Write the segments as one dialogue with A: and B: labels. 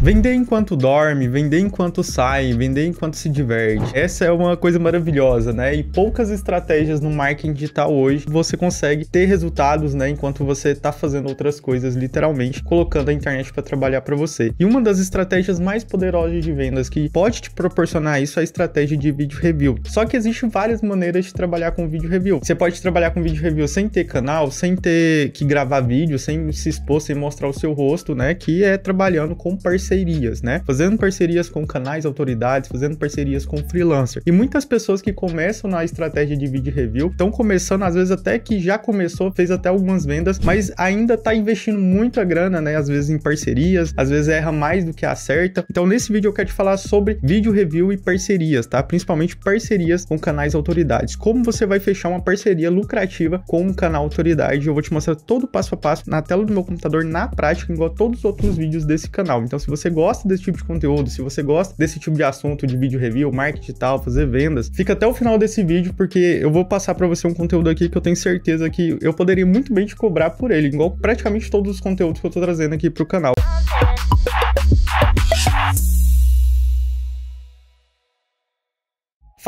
A: Vender enquanto dorme, vender enquanto sai, vender enquanto se diverte. Essa é uma coisa maravilhosa, né? E poucas estratégias no marketing digital hoje você consegue ter resultados, né? Enquanto você tá fazendo outras coisas, literalmente colocando a internet para trabalhar para você. E uma das estratégias mais poderosas de vendas que pode te proporcionar isso é a estratégia de vídeo review. Só que existem várias maneiras de trabalhar com vídeo review. Você pode trabalhar com vídeo review sem ter canal, sem ter que gravar vídeo, sem se expor, sem mostrar o seu rosto, né? Que é trabalhando com parceiros parcerias, né? Fazendo parcerias com canais, autoridades, fazendo parcerias com freelancer. E muitas pessoas que começam na estratégia de vídeo review estão começando, às vezes até que já começou, fez até algumas vendas, mas ainda tá investindo muita grana, né? Às vezes em parcerias, às vezes erra mais do que acerta. Então, nesse vídeo eu quero te falar sobre vídeo review e parcerias, tá? Principalmente parcerias com canais autoridades. Como você vai fechar uma parceria lucrativa com um canal autoridade? Eu vou te mostrar todo o passo a passo na tela do meu computador na prática, igual a todos os outros vídeos desse canal. Então, se você você gosta desse tipo de conteúdo, se você gosta desse tipo de assunto de vídeo review, marketing tal, fazer vendas, fica até o final desse vídeo porque eu vou passar para você um conteúdo aqui que eu tenho certeza que eu poderia muito bem te cobrar por ele, igual praticamente todos os conteúdos que eu tô trazendo aqui pro canal.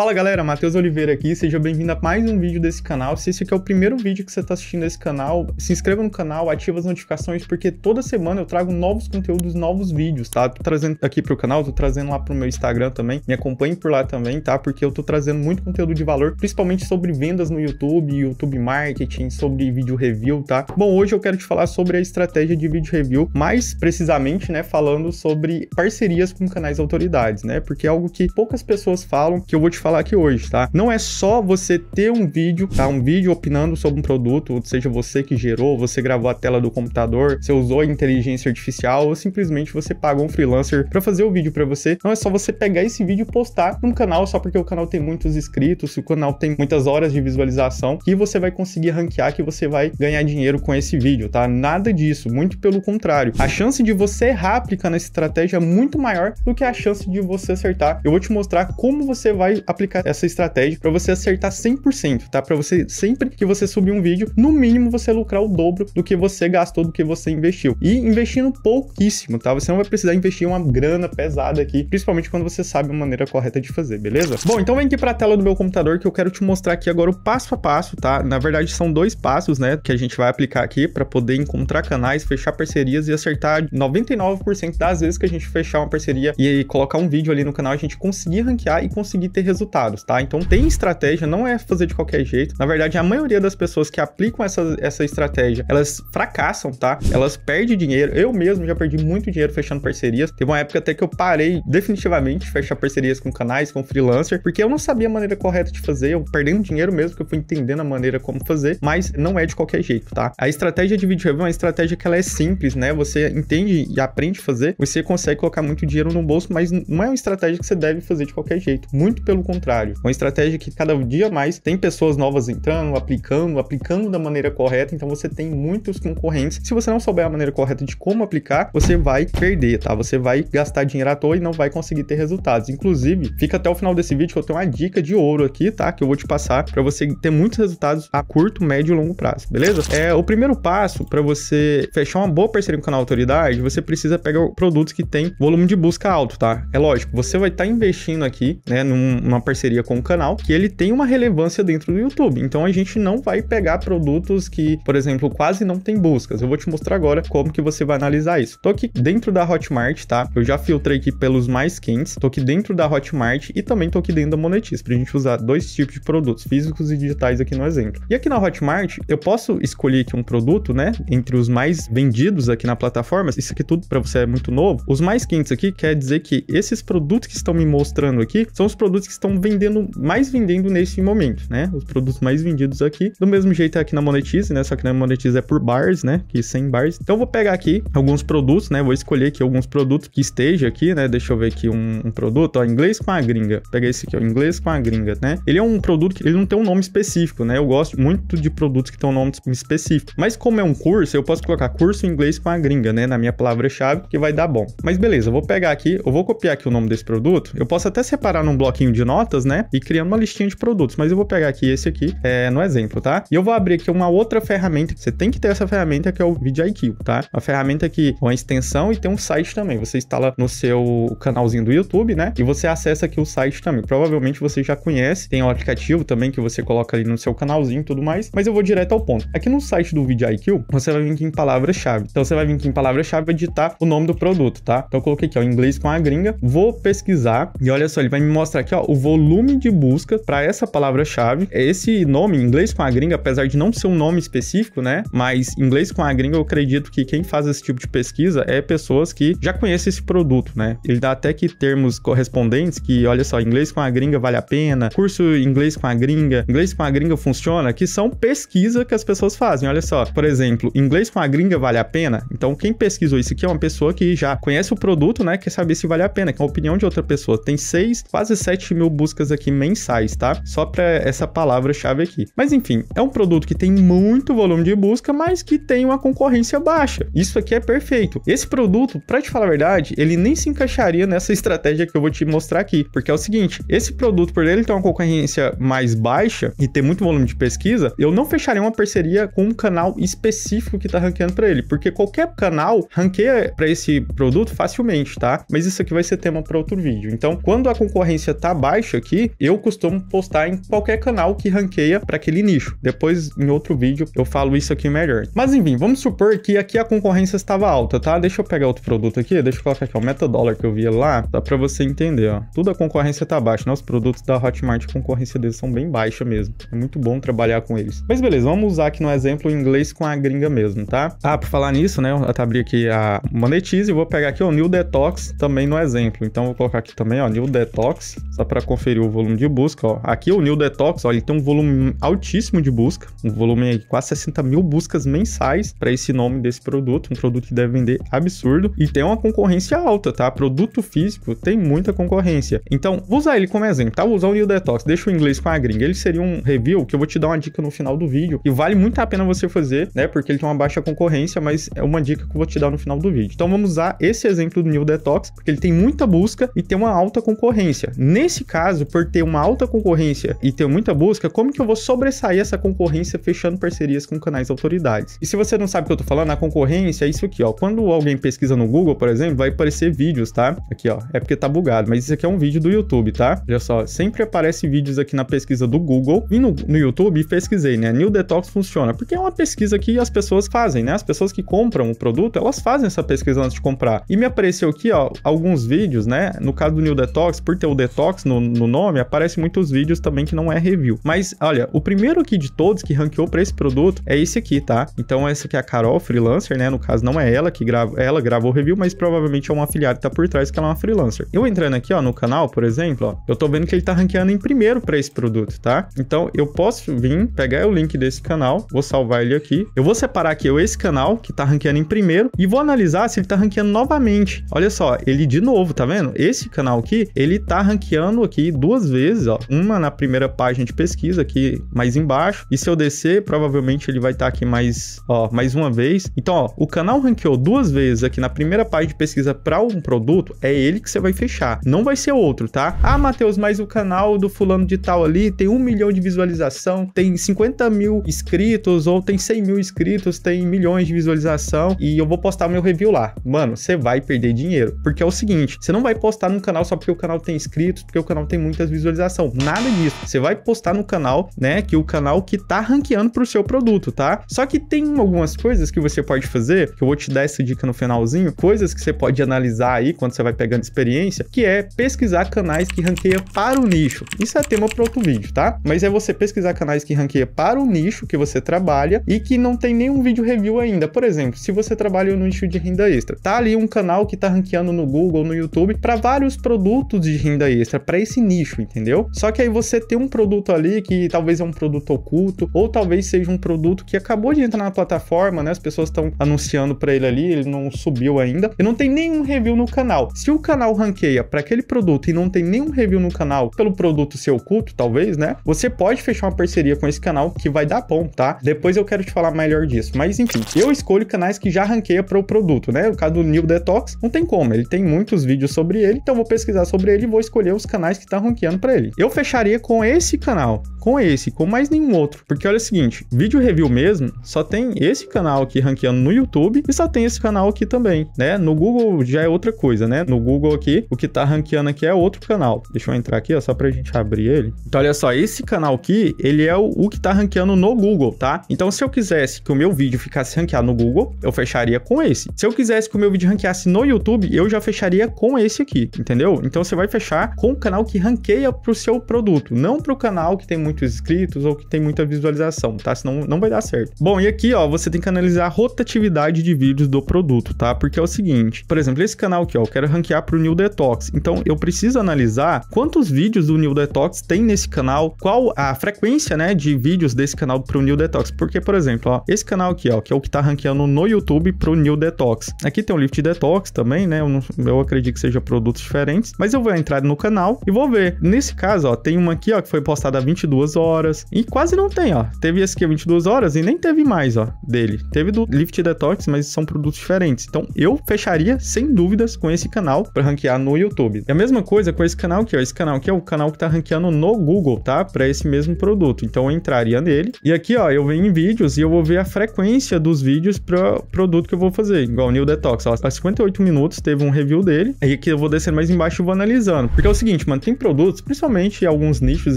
A: Fala galera, Matheus Oliveira aqui, seja bem-vindo a mais um vídeo desse canal. Se esse aqui é o primeiro vídeo que você está assistindo desse canal, se inscreva no canal, ativa as notificações, porque toda semana eu trago novos conteúdos, novos vídeos, tá? Tô trazendo aqui pro canal, tô trazendo lá pro meu Instagram também, me acompanhe por lá também, tá? Porque eu tô trazendo muito conteúdo de valor, principalmente sobre vendas no YouTube, YouTube Marketing, sobre vídeo review, tá? Bom, hoje eu quero te falar sobre a estratégia de vídeo review, mais precisamente, né, falando sobre parcerias com canais autoridades, né? Porque é algo que poucas pessoas falam, que eu vou te falar falar aqui hoje, tá? Não é só você ter um vídeo, tá? Um vídeo opinando sobre um produto, seja você que gerou, você gravou a tela do computador, você usou inteligência artificial ou simplesmente você pagou um freelancer para fazer o vídeo para você. Não é só você pegar esse vídeo e postar num canal só porque o canal tem muitos inscritos, o canal tem muitas horas de visualização e você vai conseguir ranquear que você vai ganhar dinheiro com esse vídeo, tá? Nada disso, muito pelo contrário. A chance de você errar aplicando essa estratégia é muito maior do que a chance de você acertar. Eu vou te mostrar como você vai aplicar essa estratégia para você acertar 100%, tá? Para você sempre que você subir um vídeo, no mínimo você lucrar o dobro do que você gastou, do que você investiu. E investindo pouquíssimo, tá? Você não vai precisar investir uma grana pesada aqui, principalmente quando você sabe a maneira correta de fazer, beleza? Bom, então vem aqui para a tela do meu computador que eu quero te mostrar aqui agora o passo a passo, tá? Na verdade são dois passos, né, que a gente vai aplicar aqui para poder encontrar canais, fechar parcerias e acertar 99% das vezes que a gente fechar uma parceria e colocar um vídeo ali no canal, a gente conseguir ranquear e conseguir ter resultados resultados, tá? Então tem estratégia, não é fazer de qualquer jeito. Na verdade, a maioria das pessoas que aplicam essa, essa estratégia, elas fracassam, tá? Elas perdem dinheiro. Eu mesmo já perdi muito dinheiro fechando parcerias. Teve uma época até que eu parei definitivamente de fechar parcerias com canais, com freelancer, porque eu não sabia a maneira correta de fazer, eu perdendo dinheiro mesmo, que eu fui entendendo a maneira como fazer, mas não é de qualquer jeito, tá? A estratégia de vídeo review é uma estratégia que ela é simples, né? Você entende e aprende a fazer, você consegue colocar muito dinheiro no bolso, mas não é uma estratégia que você deve fazer de qualquer jeito. Muito pelo contrário. Uma estratégia que cada dia mais tem pessoas novas entrando, aplicando, aplicando da maneira correta, então você tem muitos concorrentes. Se você não souber a maneira correta de como aplicar, você vai perder, tá? Você vai gastar dinheiro à toa e não vai conseguir ter resultados. Inclusive, fica até o final desse vídeo que eu tenho uma dica de ouro aqui, tá? Que eu vou te passar para você ter muitos resultados a curto, médio e longo prazo, beleza? É, o primeiro passo para você fechar uma boa parceria com o canal Autoridade, você precisa pegar produtos que têm volume de busca alto, tá? É lógico, você vai estar tá investindo aqui, né, numa uma parceria com o canal, que ele tem uma relevância dentro do YouTube. Então a gente não vai pegar produtos que, por exemplo, quase não tem buscas. Eu vou te mostrar agora como que você vai analisar isso. Tô aqui dentro da Hotmart, tá? Eu já filtrei aqui pelos mais quentes. Tô aqui dentro da Hotmart e também tô aqui dentro da Monetize, pra gente usar dois tipos de produtos, físicos e digitais aqui no exemplo. E aqui na Hotmart, eu posso escolher aqui um produto, né? Entre os mais vendidos aqui na plataforma. Isso aqui tudo para você é muito novo. Os mais quentes aqui quer dizer que esses produtos que estão me mostrando aqui são os produtos que estão estão vendendo, mais vendendo nesse momento, né? Os produtos mais vendidos aqui. Do mesmo jeito é aqui na Monetize, né? Só que na Monetize é por bars, né? Que 100 bars. Então eu vou pegar aqui alguns produtos, né? Vou escolher aqui alguns produtos que esteja aqui, né? Deixa eu ver aqui um, um produto, ó, inglês com a gringa. Pega esse aqui, ó, inglês com a gringa, né? Ele é um produto que ele não tem um nome específico, né? Eu gosto muito de produtos que tem um nome específico. Mas como é um curso, eu posso colocar curso inglês com a gringa, né? Na minha palavra-chave, que vai dar bom. Mas beleza, eu vou pegar aqui, eu vou copiar aqui o nome desse produto. Eu posso até separar num bloquinho de nome notas, né? E criando uma listinha de produtos. Mas eu vou pegar aqui esse aqui é, no exemplo, tá? E eu vou abrir aqui uma outra ferramenta. Você tem que ter essa ferramenta que é o VidIQ, tá? Uma ferramenta que é uma extensão e tem um site também. Você instala no seu canalzinho do YouTube, né? E você acessa aqui o site também. Provavelmente você já conhece. Tem um aplicativo também que você coloca ali no seu canalzinho e tudo mais. Mas eu vou direto ao ponto. Aqui no site do VidIQ, você vai vir aqui em palavra-chave. Então você vai vir aqui em palavra-chave e editar o nome do produto, tá? Então eu coloquei aqui, ó, inglês com a gringa. Vou pesquisar e olha só, ele vai me mostrar aqui, ó, o volume de busca para essa palavra-chave. É esse nome, inglês com a gringa, apesar de não ser um nome específico, né? Mas inglês com a gringa, eu acredito que quem faz esse tipo de pesquisa é pessoas que já conhecem esse produto, né? Ele dá até que termos correspondentes que, olha só, inglês com a gringa vale a pena, curso inglês com a gringa, inglês com a gringa funciona, que são pesquisa que as pessoas fazem. Olha só, por exemplo, inglês com a gringa vale a pena? Então, quem pesquisou isso aqui é uma pessoa que já conhece o produto, né? Quer saber se vale a pena, que é a opinião de outra pessoa. Tem seis, quase sete mil buscas aqui mensais, tá? Só para essa palavra-chave aqui. Mas enfim, é um produto que tem muito volume de busca, mas que tem uma concorrência baixa. Isso aqui é perfeito. Esse produto, para te falar a verdade, ele nem se encaixaria nessa estratégia que eu vou te mostrar aqui, porque é o seguinte, esse produto por ele ter uma concorrência mais baixa e ter muito volume de pesquisa, eu não fecharia uma parceria com um canal específico que tá ranqueando para ele, porque qualquer canal ranqueia para esse produto facilmente, tá? Mas isso aqui vai ser tema para outro vídeo. Então, quando a concorrência tá baixa, aqui, eu costumo postar em qualquer canal que ranqueia para aquele nicho. Depois, em outro vídeo, eu falo isso aqui melhor. Mas enfim, vamos supor que aqui a concorrência estava alta, tá? Deixa eu pegar outro produto aqui, deixa eu colocar aqui o metadólar que eu vi lá, dá para você entender, ó. Tudo a concorrência tá baixa, né? Os produtos da Hotmart, a concorrência deles são bem baixa mesmo. É muito bom trabalhar com eles. Mas beleza, vamos usar aqui no exemplo inglês com a gringa mesmo, tá? Ah, para falar nisso, né? Eu até abri aqui a Monetize e vou pegar aqui o New Detox também no exemplo. Então vou colocar aqui também, ó, New Detox, só para conferir o volume de busca, ó. Aqui é o New Detox, ó, ele tem um volume altíssimo de busca, um volume de quase 60 mil buscas mensais para esse nome desse produto, um produto que deve vender absurdo e tem uma concorrência alta, tá? Produto físico tem muita concorrência. Então, vou usar ele como exemplo, tá? Vou usar o New Detox, deixa o inglês com a gringa. Ele seria um review que eu vou te dar uma dica no final do vídeo e vale muito a pena você fazer, né? Porque ele tem uma baixa concorrência, mas é uma dica que eu vou te dar no final do vídeo. Então, vamos usar esse exemplo do New Detox, porque ele tem muita busca e tem uma alta concorrência. Nesse caso, caso, por ter uma alta concorrência e ter muita busca, como que eu vou sobressair essa concorrência fechando parcerias com canais autoridades? E se você não sabe o que eu tô falando, a concorrência é isso aqui, ó. Quando alguém pesquisa no Google, por exemplo, vai aparecer vídeos, tá? Aqui, ó. É porque tá bugado, mas isso aqui é um vídeo do YouTube, tá? Olha só, sempre aparece vídeos aqui na pesquisa do Google. e no, no YouTube e pesquisei, né? New Detox funciona, porque é uma pesquisa que as pessoas fazem, né? As pessoas que compram o produto, elas fazem essa pesquisa antes de comprar. E me apareceu aqui, ó, alguns vídeos, né? No caso do New Detox, por ter o Detox no, no nome, aparece muitos vídeos também que não é review. Mas olha, o primeiro aqui de todos que ranqueou para esse produto é esse aqui, tá? Então essa aqui é a Carol freelancer, né? No caso não é ela que grava, ela gravou o review, mas provavelmente é um afiliado que tá por trás que ela é uma freelancer. Eu entrando aqui, ó, no canal, por exemplo, ó, eu tô vendo que ele tá ranqueando em primeiro para esse produto, tá? Então eu posso vir pegar o link desse canal, vou salvar ele aqui. Eu vou separar aqui esse canal que tá ranqueando em primeiro e vou analisar se ele tá ranqueando novamente. Olha só, ele de novo, tá vendo? Esse canal aqui, ele tá ranqueando aqui aqui duas vezes, ó. Uma na primeira página de pesquisa aqui mais embaixo. E se eu descer, provavelmente ele vai estar tá aqui mais, ó, mais uma vez. Então, ó, o canal ranqueou duas vezes aqui na primeira página de pesquisa para um produto, é ele que você vai fechar. Não vai ser outro, tá? Ah, Matheus, mas o canal do fulano de tal ali tem um milhão de visualização, tem 50 mil inscritos, ou tem 100 mil inscritos, tem milhões de visualização, e eu vou postar meu review lá. Mano, você vai perder dinheiro. Porque é o seguinte, você não vai postar no canal só porque o canal tem inscritos, porque o canal tem muitas visualizações. Nada disso. Você vai postar no canal, né? Que o canal que tá ranqueando pro seu produto, tá? Só que tem algumas coisas que você pode fazer, que eu vou te dar essa dica no finalzinho, coisas que você pode analisar aí quando você vai pegando experiência, que é pesquisar canais que ranqueia para o nicho. Isso é tema para outro vídeo, tá? Mas é você pesquisar canais que ranqueia para o nicho que você trabalha e que não tem nenhum vídeo review ainda. Por exemplo, se você trabalha no nicho de renda extra, tá ali um canal que tá ranqueando no Google, no YouTube para vários produtos de renda extra, para esse nicho, entendeu? Só que aí você tem um produto ali que talvez é um produto oculto, ou talvez seja um produto que acabou de entrar na plataforma, né? As pessoas estão anunciando para ele ali, ele não subiu ainda, e não tem nenhum review no canal. Se o canal ranqueia para aquele produto e não tem nenhum review no canal pelo produto ser oculto, talvez, né? Você pode fechar uma parceria com esse canal que vai dar bom, tá? Depois eu quero te falar melhor disso. Mas enfim, eu escolho canais que já ranqueia para o produto, né? O caso do New Detox, não tem como, ele tem muitos vídeos sobre ele, então vou pesquisar sobre ele e vou escolher os canais que tá ranqueando para ele. Eu fecharia com esse canal com esse, com mais nenhum outro. Porque olha o seguinte, vídeo review mesmo, só tem esse canal aqui ranqueando no YouTube e só tem esse canal aqui também, né? No Google já é outra coisa, né? No Google aqui, o que tá ranqueando aqui é outro canal. Deixa eu entrar aqui, ó, só pra gente abrir ele. Então, olha só, esse canal aqui, ele é o, o que tá ranqueando no Google, tá? Então, se eu quisesse que o meu vídeo ficasse ranqueado no Google, eu fecharia com esse. Se eu quisesse que o meu vídeo ranqueasse no YouTube, eu já fecharia com esse aqui, entendeu? Então, você vai fechar com o canal que ranqueia pro seu produto, não pro canal que tem muito muitos inscritos ou que tem muita visualização, tá? Senão não vai dar certo. Bom, e aqui, ó, você tem que analisar a rotatividade de vídeos do produto, tá? Porque é o seguinte, por exemplo, esse canal aqui, ó, eu quero ranquear pro New Detox. Então, eu preciso analisar quantos vídeos do New Detox tem nesse canal, qual a frequência, né, de vídeos desse canal pro New Detox. Porque, por exemplo, ó, esse canal aqui, ó, que é o que tá ranqueando no YouTube pro New Detox. Aqui tem o Lift Detox também, né? Eu, não, eu acredito que seja produtos diferentes, mas eu vou entrar no canal e vou ver. Nesse caso, ó, tem uma aqui, ó, que foi postada há 22 22 horas. E quase não tem, ó. Teve esse aqui 22 horas e nem teve mais, ó, dele. Teve do Lift Detox, mas são produtos diferentes. Então eu fecharia sem dúvidas com esse canal para ranquear no YouTube. E a mesma coisa com esse canal aqui, ó. Esse canal aqui é o canal que tá ranqueando no Google, tá? Para esse mesmo produto. Então eu entraria nele. E aqui, ó, eu venho em vídeos e eu vou ver a frequência dos vídeos para produto que eu vou fazer, igual o New Detox, ó. Tá 58 minutos teve um review dele. E aqui eu vou descendo mais embaixo e vou analisando. Porque é o seguinte, mano, tem produtos, principalmente alguns nichos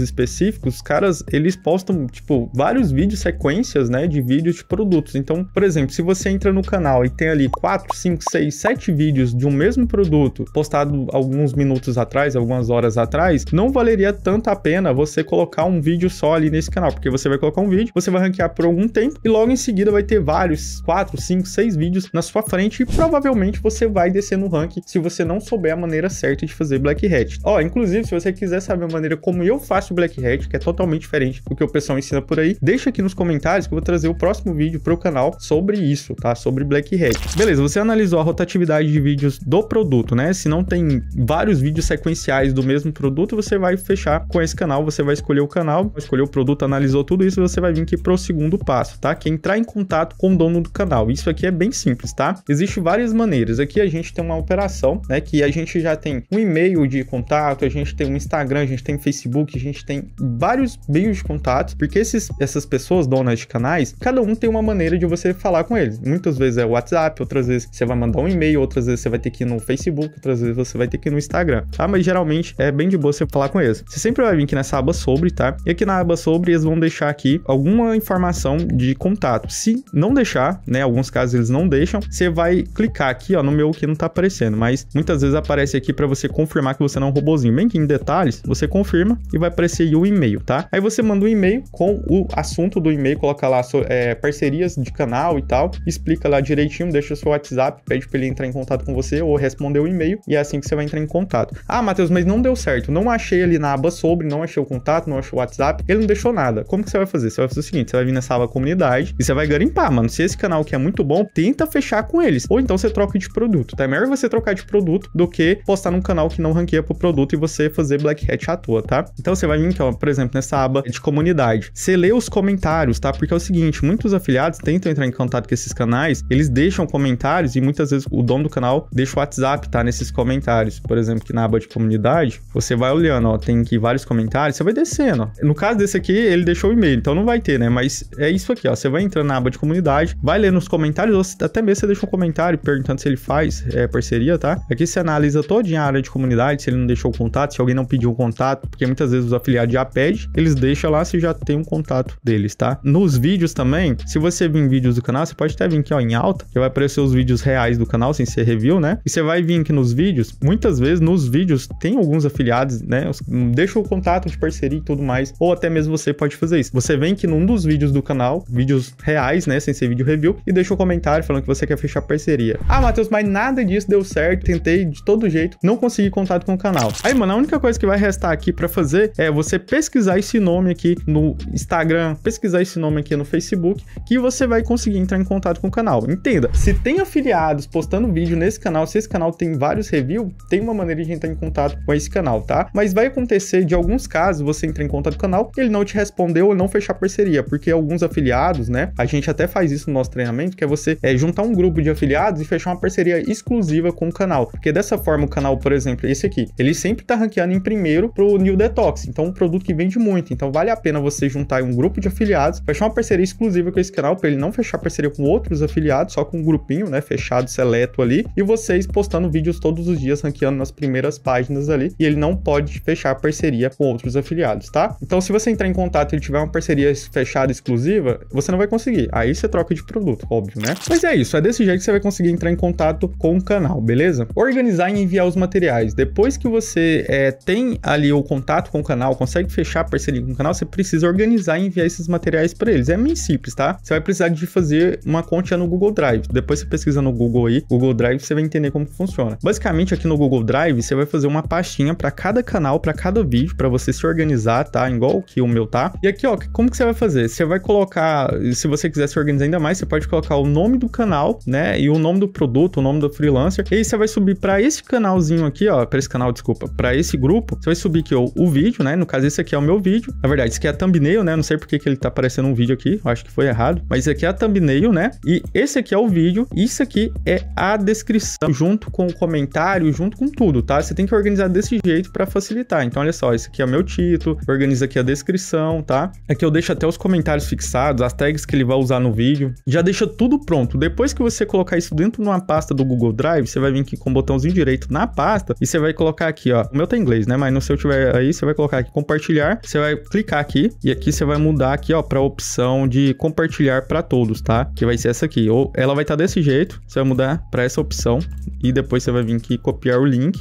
A: específicos, cara caras, eles postam, tipo, vários vídeos, sequências, né, de vídeos de produtos. Então, por exemplo, se você entra no canal e tem ali 4, 5, 6, 7 vídeos de um mesmo produto postado alguns minutos atrás, algumas horas atrás, não valeria tanto a pena você colocar um vídeo só ali nesse canal, porque você vai colocar um vídeo, você vai ranquear por algum tempo e logo em seguida vai ter vários 4, 5, 6 vídeos na sua frente e provavelmente você vai descer no ranking se você não souber a maneira certa de fazer Black Hat. Ó, oh, inclusive, se você quiser saber a maneira como eu faço Black Hat, que é totalmente totalmente diferente do que o pessoal ensina por aí. Deixa aqui nos comentários que eu vou trazer o próximo vídeo para o canal sobre isso, tá? Sobre Black Hat. Beleza, você analisou a rotatividade de vídeos do produto, né? Se não tem vários vídeos sequenciais do mesmo produto, você vai fechar com esse canal, você vai escolher o canal, escolher o produto, analisou tudo isso, você vai vir aqui para o segundo passo, tá? Que é entrar em contato com o dono do canal. Isso aqui é bem simples, tá? Existem várias maneiras. Aqui a gente tem uma operação, né? Que a gente já tem um e-mail de contato, a gente tem um Instagram, a gente tem Facebook, a gente tem vários vários meios de contato, porque esses, essas pessoas donas de canais, cada um tem uma maneira de você falar com eles. Muitas vezes é o WhatsApp, outras vezes você vai mandar um e-mail, outras vezes você vai ter que ir no Facebook, outras vezes você vai ter que ir no Instagram, tá? Mas geralmente é bem de boa você falar com eles. Você sempre vai vir aqui nessa aba sobre, tá? E aqui na aba sobre eles vão deixar aqui alguma informação de contato. Se não deixar, né, alguns casos eles não deixam, você vai clicar aqui, ó, no meu que não tá aparecendo, mas muitas vezes aparece aqui para você confirmar que você não é um robozinho. Bem que em detalhes, você confirma e vai aparecer o e-mail, tá? Aí você manda um e-mail com o assunto do e-mail, coloca lá é, parcerias de canal e tal, explica lá direitinho, deixa o seu WhatsApp, pede para ele entrar em contato com você ou responder o e-mail e é assim que você vai entrar em contato. Ah, Matheus, mas não deu certo, não achei ali na aba sobre, não achei o contato, não achei o WhatsApp, ele não deixou nada. Como que você vai fazer? Você vai fazer o seguinte, você vai vir nessa aba comunidade e você vai garimpar, mano. Se esse canal que é muito bom, tenta fechar com eles. Ou então você troca de produto, tá? É melhor você trocar de produto do que postar num canal que não ranqueia pro produto e você fazer black hat à toa, tá? Então você vai vir aqui, ó, por exemplo, nessa essa aba de comunidade. Você lê os comentários, tá? Porque é o seguinte, muitos afiliados tentam entrar em contato com esses canais, eles deixam comentários e muitas vezes o dono do canal deixa o WhatsApp, tá? Nesses comentários. Por exemplo, que na aba de comunidade, você vai olhando, ó, tem aqui vários comentários, você vai descendo. Ó. No caso desse aqui, ele deixou o e-mail, então não vai ter, né? Mas é isso aqui, ó. Você vai entrando na aba de comunidade, vai ler nos comentários, ou até mesmo você deixa um comentário perguntando se ele faz é, parceria, tá? Aqui você analisa toda a área de comunidade, se ele não deixou o contato, se alguém não pediu o contato, porque muitas vezes os afiliados já pedem eles deixam lá se já tem um contato deles, tá? Nos vídeos também, se você vir em vídeos do canal, você pode até vir aqui ó, em alta, que vai aparecer os vídeos reais do canal, sem ser review, né? E você vai vir aqui nos vídeos, muitas vezes nos vídeos tem alguns afiliados, né? Deixa o contato de parceria e tudo mais, ou até mesmo você pode fazer isso. Você vem aqui num dos vídeos do canal, vídeos reais, né? Sem ser vídeo review, e deixa o um comentário falando que você quer fechar parceria. Ah, Matheus, mas nada disso deu certo, tentei de todo jeito, não consegui contato com o canal. Aí, mano, a única coisa que vai restar aqui para fazer é você pesquisar esse nome aqui no Instagram, pesquisar esse nome aqui no Facebook, que você vai conseguir entrar em contato com o canal. Entenda, se tem afiliados postando vídeo nesse canal, se esse canal tem vários reviews, tem uma maneira de entrar em contato com esse canal, tá? Mas vai acontecer de alguns casos você entrar em contato com o canal, ele não te respondeu ou não fechar parceria, porque alguns afiliados, né? A gente até faz isso no nosso treinamento, que é você é, juntar um grupo de afiliados e fechar uma parceria exclusiva com o canal. Porque dessa forma o canal, por exemplo, esse aqui, ele sempre tá ranqueando em primeiro pro New Detox. Então, um produto que vende muito muito. Então vale a pena você juntar um grupo de afiliados, fechar uma parceria exclusiva com esse canal para ele não fechar parceria com outros afiliados, só com um grupinho, né, fechado seleto ali, e vocês postando vídeos todos os dias ranqueando nas primeiras páginas ali, e ele não pode fechar parceria com outros afiliados, tá? Então se você entrar em contato e ele tiver uma parceria fechada exclusiva, você não vai conseguir. Aí você troca de produto, óbvio, né? Mas é isso, é desse jeito que você vai conseguir entrar em contato com o canal, beleza? Organizar e enviar os materiais. Depois que você é, tem ali o contato com o canal, consegue fechar parceria você liga um canal, você precisa organizar e enviar esses materiais para eles. É bem simples, tá? Você vai precisar de fazer uma conta no Google Drive. Depois você pesquisa no Google aí, Google Drive, você vai entender como funciona. Basicamente, aqui no Google Drive, você vai fazer uma pastinha para cada canal, para cada vídeo, para você se organizar, tá? Igual que o meu tá. E aqui, ó, como que você vai fazer? Você vai colocar, se você quiser se organizar ainda mais, você pode colocar o nome do canal, né? E o nome do produto, o nome do freelancer. E aí você vai subir para esse canalzinho aqui, ó, para esse canal, desculpa, para esse grupo, você vai subir aqui ó, o vídeo, né? No caso, esse aqui é o meu vídeo vídeo. Na verdade, isso aqui é a thumbnail, né? Não sei porque que ele tá aparecendo um vídeo aqui, eu acho que foi errado. Mas isso aqui é a thumbnail, né? E esse aqui é o vídeo, isso aqui é a descrição, junto com o comentário, junto com tudo, tá? Você tem que organizar desse jeito para facilitar. Então, olha só, esse aqui é o meu título, organiza aqui a descrição, tá? Aqui eu deixo até os comentários fixados, as tags que ele vai usar no vídeo. Já deixa tudo pronto. Depois que você colocar isso dentro de uma pasta do Google Drive, você vai vir aqui com o botãozinho direito na pasta e você vai colocar aqui, ó. O meu tá em inglês, né? Mas no seu tiver aí, você vai colocar aqui compartilhar, você vai vai clicar aqui e aqui você vai mudar aqui, ó, para a opção de compartilhar para todos, tá? Que vai ser essa aqui. Ou ela vai estar tá desse jeito, você vai mudar para essa opção e depois você vai vir aqui copiar o link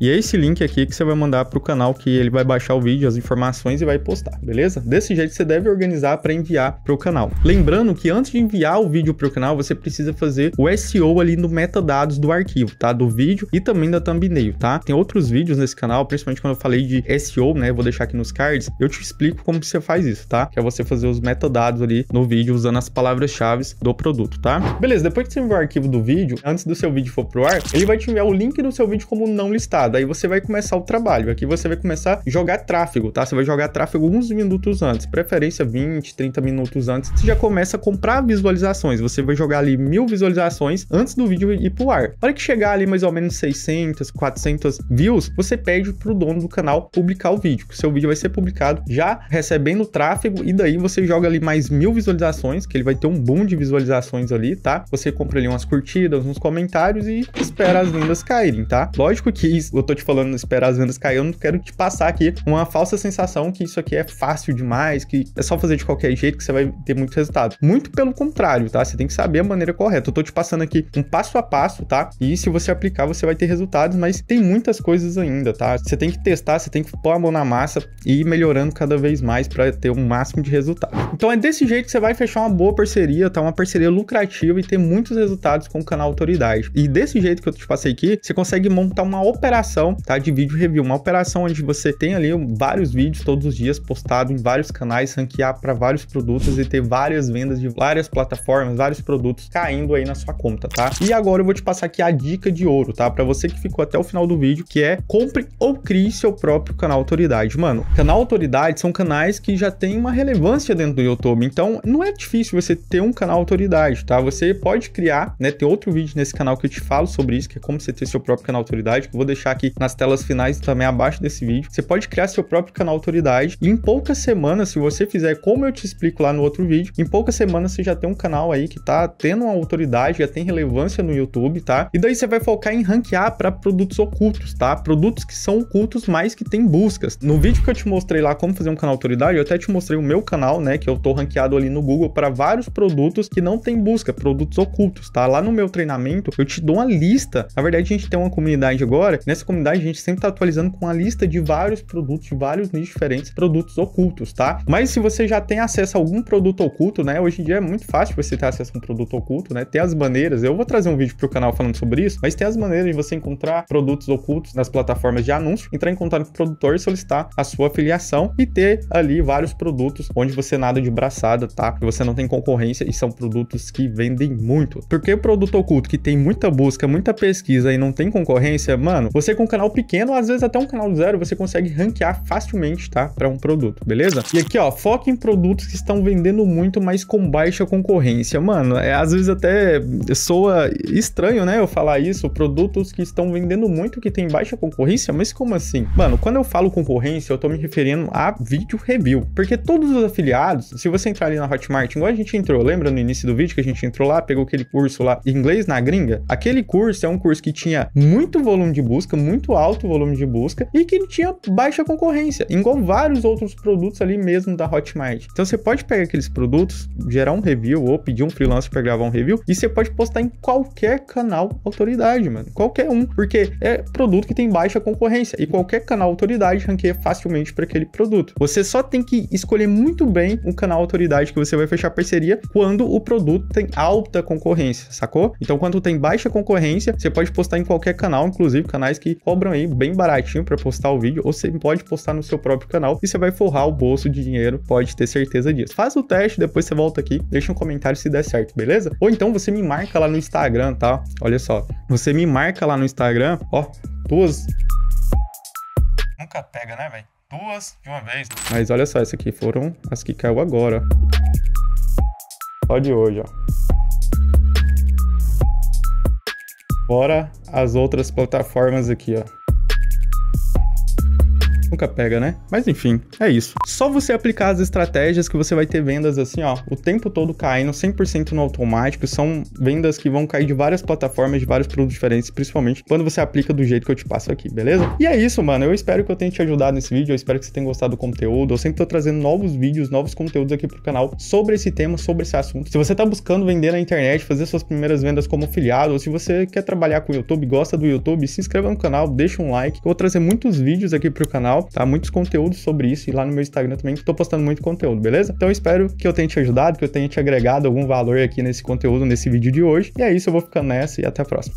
A: e é esse link aqui que você vai mandar para o canal que ele vai baixar o vídeo, as informações e vai postar, beleza? Desse jeito você deve organizar para enviar para o canal. Lembrando que antes de enviar o vídeo para o canal, você precisa fazer o SEO ali no metadados do arquivo, tá? Do vídeo e também da thumbnail, tá? Tem outros vídeos nesse canal, principalmente quando eu falei de SEO, né? Vou deixar aqui nos cards, eu te explico como você faz isso, tá? Que é você fazer os metadados ali no vídeo usando as palavras-chave do produto, tá? Beleza, depois que você enviar o arquivo do vídeo, antes do seu vídeo for para o ar, ele vai te enviar o link do seu vídeo como não listado resultado. Aí você vai começar o trabalho. Aqui você vai começar a jogar tráfego, tá? Você vai jogar tráfego uns minutos antes, preferência 20, 30 minutos antes. Você já começa a comprar visualizações. Você vai jogar ali mil visualizações antes do vídeo ir pro ar. Na hora que chegar ali mais ou menos 600, 400 views, você pede pro dono do canal publicar o vídeo. Seu vídeo vai ser publicado já recebendo tráfego e daí você joga ali mais mil visualizações, que ele vai ter um boom de visualizações ali, tá? Você compra ali umas curtidas, uns comentários e espera as vendas caírem, tá? Lógico que isso eu tô te falando esperar as vendas cair, eu não quero te passar aqui uma falsa sensação que isso aqui é fácil demais, que é só fazer de qualquer jeito que você vai ter muito resultado. Muito pelo contrário, tá? Você tem que saber a maneira correta. Eu tô te passando aqui um passo a passo, tá? E se você aplicar, você vai ter resultados, mas tem muitas coisas ainda, tá? Você tem que testar, você tem que pôr a mão na massa e ir melhorando cada vez mais para ter o um máximo de resultado. Então é desse jeito que você vai fechar uma boa parceria, tá? Uma parceria lucrativa e ter muitos resultados com o canal Autoridade. E desse jeito que eu te passei aqui, você consegue montar uma operação operação, tá? De vídeo review, uma operação onde você tem ali vários vídeos todos os dias postado em vários canais, ranquear para vários produtos e ter várias vendas de várias plataformas, vários produtos caindo aí na sua conta, tá? E agora eu vou te passar aqui a dica de ouro, tá? Para você que ficou até o final do vídeo, que é compre ou crie seu próprio canal autoridade. Mano, canal autoridade são canais que já tem uma relevância dentro do YouTube, então não é difícil você ter um canal autoridade, tá? Você pode criar, né? Tem outro vídeo nesse canal que eu te falo sobre isso, que é como você ter seu próprio canal autoridade, que eu vou deixar aqui nas telas finais também abaixo desse vídeo. Você pode criar seu próprio canal autoridade e em poucas semanas, se você fizer como eu te explico lá no outro vídeo, em poucas semanas você já tem um canal aí que tá tendo uma autoridade, já tem relevância no YouTube, tá? E daí você vai focar em ranquear para produtos ocultos, tá? Produtos que são ocultos, mas que tem buscas. No vídeo que eu te mostrei lá como fazer um canal autoridade, eu até te mostrei o meu canal, né, que eu tô ranqueado ali no Google para vários produtos que não tem busca, produtos ocultos, tá? Lá no meu treinamento, eu te dou uma lista. Na verdade, a gente tem uma comunidade agora, nessa comunidade, a gente sempre está atualizando com a lista de vários produtos, de vários nichos diferentes, produtos ocultos, tá? Mas se você já tem acesso a algum produto oculto, né? Hoje em dia é muito fácil você ter acesso a um produto oculto, né? Tem as maneiras, eu vou trazer um vídeo para o canal falando sobre isso, mas tem as maneiras de você encontrar produtos ocultos nas plataformas de anúncio, entrar em contato com o produtor e solicitar a sua afiliação e ter ali vários produtos onde você nada de braçada, tá? você não tem concorrência e são produtos que vendem muito. Porque o produto oculto que tem muita busca, muita pesquisa e não tem concorrência, mano, você com um canal pequeno, às vezes até um canal zero, você consegue ranquear facilmente, tá? Para um produto, beleza? E aqui, ó, foca em produtos que estão vendendo muito, mas com baixa concorrência. Mano, é, às vezes até soa estranho, né? Eu falar isso, produtos que estão vendendo muito, que tem baixa concorrência, mas como assim? Mano, quando eu falo concorrência, eu tô me referindo a vídeo review, porque todos os afiliados, se você entrar ali na Hotmart, igual a gente entrou, lembra no início do vídeo que a gente entrou lá, pegou aquele curso lá, inglês na gringa? Aquele curso é um curso que tinha muito volume de busca, muito alto o volume de busca e que tinha baixa concorrência, igual vários outros produtos ali mesmo da Hotmart. Então você pode pegar aqueles produtos, gerar um review ou pedir um freelancer para gravar um review e você pode postar em qualquer canal autoridade, mano, qualquer um, porque é produto que tem baixa concorrência e qualquer canal autoridade ranqueia facilmente para aquele produto. Você só tem que escolher muito bem o canal autoridade que você vai fechar parceria quando o produto tem alta concorrência, sacou? Então quando tem baixa concorrência, você pode postar em qualquer canal, inclusive canais que que cobram aí bem baratinho para postar o vídeo, ou você pode postar no seu próprio canal e você vai forrar o bolso de dinheiro, pode ter certeza disso. Faz o teste, depois você volta aqui, deixa um comentário se der certo, beleza? Ou então você me marca lá no Instagram, tá? Olha só, você me marca lá no Instagram, ó, duas. Nunca pega, né, velho? Duas de uma vez. Mas olha só, essas aqui foram as que caiu agora. Ó, de hoje, ó. Fora as outras plataformas aqui, ó. Nunca pega, né? Mas enfim, é isso. Só você aplicar as estratégias que você vai ter vendas assim, ó, o tempo todo caindo, 100% no automático. São vendas que vão cair de várias plataformas, de vários produtos diferentes, principalmente quando você aplica do jeito que eu te passo aqui, beleza? E é isso, mano. Eu espero que eu tenha te ajudado nesse vídeo. Eu espero que você tenha gostado do conteúdo. Eu sempre tô trazendo novos vídeos, novos conteúdos aqui pro canal sobre esse tema, sobre esse assunto. Se você tá buscando vender na internet, fazer suas primeiras vendas como afiliado, ou se você quer trabalhar com o YouTube, gosta do YouTube, se inscreva no canal, deixa um like. Eu vou trazer muitos vídeos aqui pro canal canal, tá? Muitos conteúdos sobre isso e lá no meu Instagram também, estou tô postando muito conteúdo, beleza? Então espero que eu tenha te ajudado, que eu tenha te agregado algum valor aqui nesse conteúdo, nesse vídeo de hoje. E é isso, eu vou ficando nessa e até a próxima.